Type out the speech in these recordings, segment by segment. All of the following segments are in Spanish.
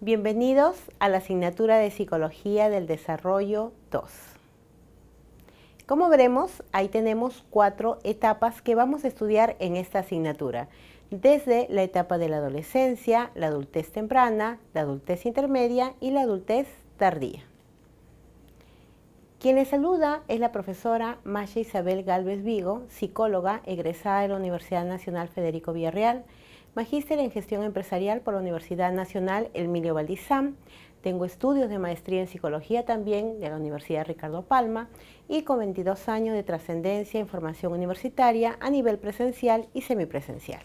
Bienvenidos a la asignatura de Psicología del Desarrollo 2. Como veremos, ahí tenemos cuatro etapas que vamos a estudiar en esta asignatura. Desde la etapa de la adolescencia, la adultez temprana, la adultez intermedia y la adultez tardía. Quien les saluda es la profesora Masha Isabel Galvez Vigo, psicóloga egresada de la Universidad Nacional Federico Villarreal, magíster en gestión empresarial por la Universidad Nacional Emilio Valdizán. Tengo estudios de maestría en psicología también de la Universidad Ricardo Palma y con 22 años de trascendencia en formación universitaria a nivel presencial y semipresencial.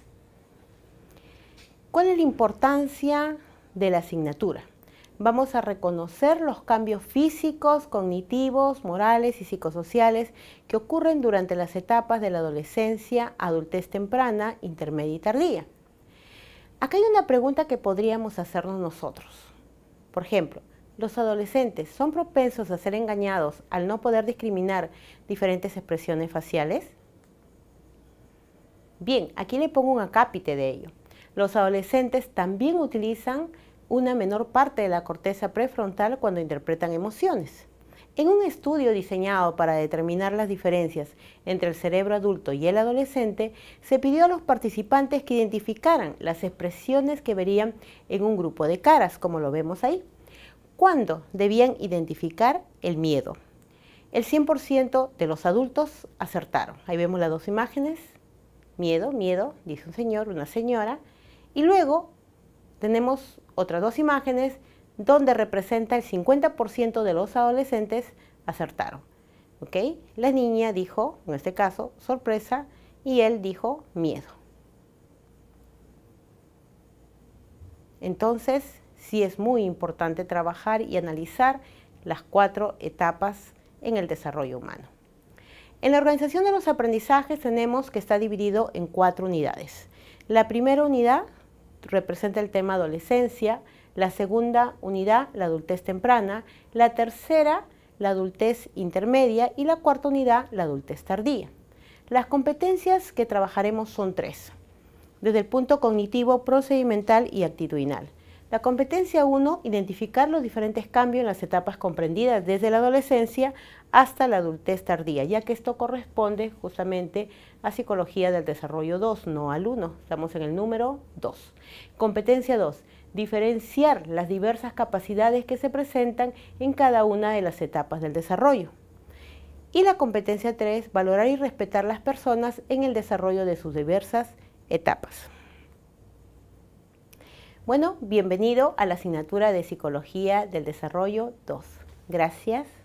¿Cuál es la importancia de la asignatura? Vamos a reconocer los cambios físicos, cognitivos, morales y psicosociales que ocurren durante las etapas de la adolescencia, adultez temprana, intermedia y tardía. Acá hay una pregunta que podríamos hacernos nosotros. Por ejemplo, ¿los adolescentes son propensos a ser engañados al no poder discriminar diferentes expresiones faciales? Bien, aquí le pongo un acápite de ello. Los adolescentes también utilizan una menor parte de la corteza prefrontal cuando interpretan emociones. En un estudio diseñado para determinar las diferencias entre el cerebro adulto y el adolescente, se pidió a los participantes que identificaran las expresiones que verían en un grupo de caras, como lo vemos ahí. ¿Cuándo debían identificar el miedo? El 100% de los adultos acertaron. Ahí vemos las dos imágenes. Miedo, miedo, dice un señor, una señora. Y luego tenemos otras dos imágenes donde representa el 50% de los adolescentes acertaron. La niña dijo, en este caso, sorpresa y él dijo miedo. Entonces, sí es muy importante trabajar y analizar las cuatro etapas en el desarrollo humano. En la organización de los aprendizajes tenemos que está dividido en cuatro unidades. La primera unidad representa el tema adolescencia, la segunda unidad, la adultez temprana. La tercera, la adultez intermedia. Y la cuarta unidad, la adultez tardía. Las competencias que trabajaremos son tres, desde el punto cognitivo, procedimental y actitudinal. La competencia 1, identificar los diferentes cambios en las etapas comprendidas desde la adolescencia hasta la adultez tardía, ya que esto corresponde justamente a psicología del desarrollo 2, no al 1, estamos en el número 2. Competencia 2, diferenciar las diversas capacidades que se presentan en cada una de las etapas del desarrollo. Y la competencia 3, valorar y respetar las personas en el desarrollo de sus diversas etapas. Bueno, bienvenido a la asignatura de Psicología del Desarrollo 2. Gracias.